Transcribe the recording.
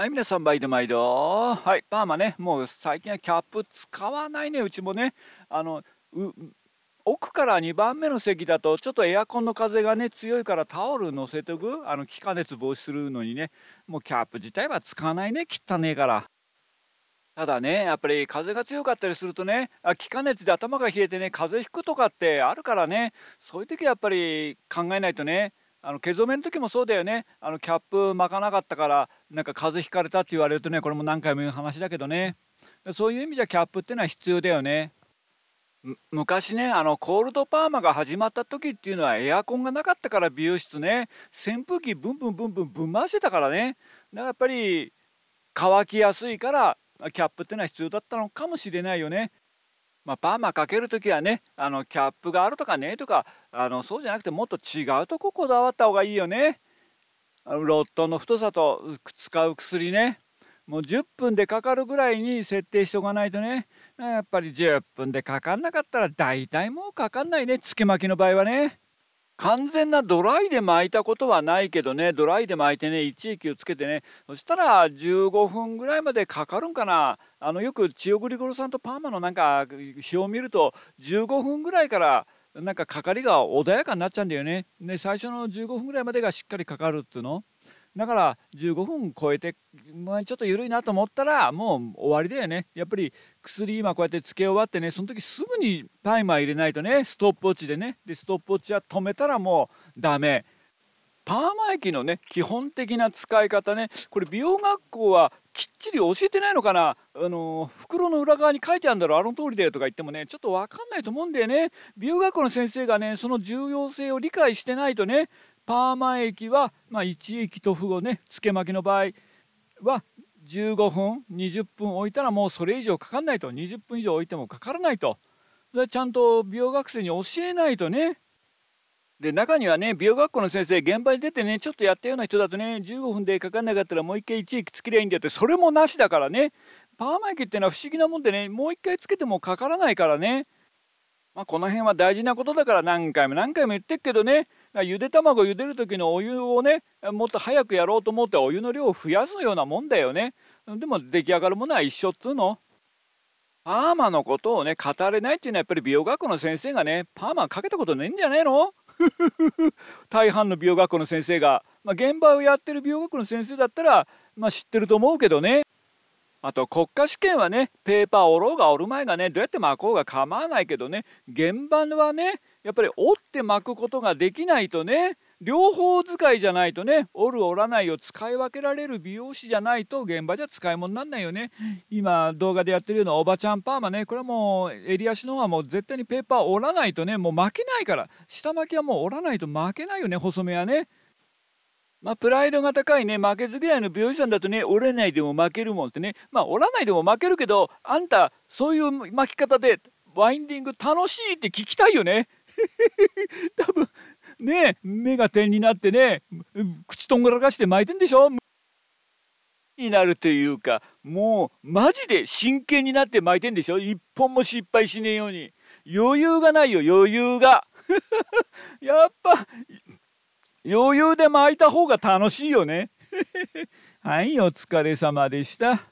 はい、皆さん、毎度毎度。はい、パーマね、もう最近はキャップ使わないね、うちもね。あの、奥から2番目の席だと、ちょっとエアコンの風がね、強いからタオル乗せておく。あの、気化熱防止するのにね、もうキャップ自体は使わないね、汚ねえから。ただね、やっぱり風が強かったりするとね、気化熱で頭が冷えてね、風邪ひくとかってあるからね、そういう時はやっぱり考えないとね、あの毛染めの時もそうだよねあのキャップ巻かなかったからなんか風邪ひかれたって言われるとねこれも何回も言う話だけどねそういう意味じゃキャップってのは必要だよね昔ねあのコールドパーマが始まった時っていうのはエアコンがなかったから美容室ね扇風機ブンブンブンブンぶん回してたからねだからやっぱり乾きやすいからキャップってのは必要だったのかもしれないよねまあ、パーマかける時はねあのキャップがあるとかねとかあのそうじゃなくてもっと違うとここだわった方がいいよねロットの太さと使う薬ねもう10分でかかるぐらいに設定しておかないとねやっぱり10分でかかんなかったら大体もうかかんないねつけ巻きの場合はね。完全なドライで巻いたことはないけどねドライで巻いてね一液をつけてねそしたら15分ぐらいまでかかるんかなあのよく千代グリゴロさんとパーマのなんか表を見ると15分ぐらいからなんかかかりが穏やかになっちゃうんだよね。ね最初の15分ぐらいまでがしっかりかかるっていうの。だから15分超えて、まあ、ちょっと緩いなと思ったらもう終わりだよねやっぱり薬今こうやってつけ終わってねその時すぐにタイマー入れないとねストップウォッチでねでストップウォッチは止めたらもうダメパーマ液のね基本的な使い方ねこれ美容学校はきっちり教えてないのかなあの袋の裏側に書いてあるんだろあの通りだよとか言ってもねちょっと分かんないと思うんだよね美容学校の先生がねその重要性を理解してないとねパーマ液は、まあ、1液と符をねつけまきの場合は15分20分置いたらもうそれ以上かかんないと20分以上置いてもかからないとちゃんと美容学生に教えないとねで中にはね美容学校の先生現場に出てねちょっとやったような人だとね15分でかかんなかったらもう一回1液つけりゃいいんだってそれもなしだからねパーマ液っていうのは不思議なもんでねもう一回つけてもかからないからね、まあ、この辺は大事なことだから何回も何回も言ってるけどねゆで卵茹でる時のお湯をねもっと早くやろうと思ってお湯の量を増やすようなもんだよねでも出来上がるものは一緒っつうのパーマのことをね語れないっていうのはやっぱり美容学校の先生がねパーマかけたことねえんじゃねえの 大半の美容学校の先生が、まあ、現場をやってる美容学校の先生だったら、まあ、知ってると思うけどねあと国家試験はねペーパー折ろうが折る前がねどうやって巻こうが構わないけどね現場はねやっぱり折って巻くことができないとね両方使いじゃないとね折る折らないを使い分けられる美容師じゃないと現場じゃ使い物になんないよね今動画でやってるようなおばちゃんパーマねこれはもう襟足の方はもう絶対にペーパー折らないとねもう巻けないから下巻きはもう折らないと巻けないよね細めはね。まあ、プライドが高いね、負けず嫌いの美容師さんだとね、折れないでも負けるもんってね、まあ、折らないでも負けるけど、あんた、そういう巻き方で、ワインディング楽しいって聞きたいよね。多分ね目が点になってね、口とんがらかして巻いてんでしょになるというか、もう、マジで真剣になって巻いてんでしょ一本も失敗しねえように。余裕がないよ、余裕が。やっぱ余裕で巻いた方が楽しいよね。はい、お疲れ様でした。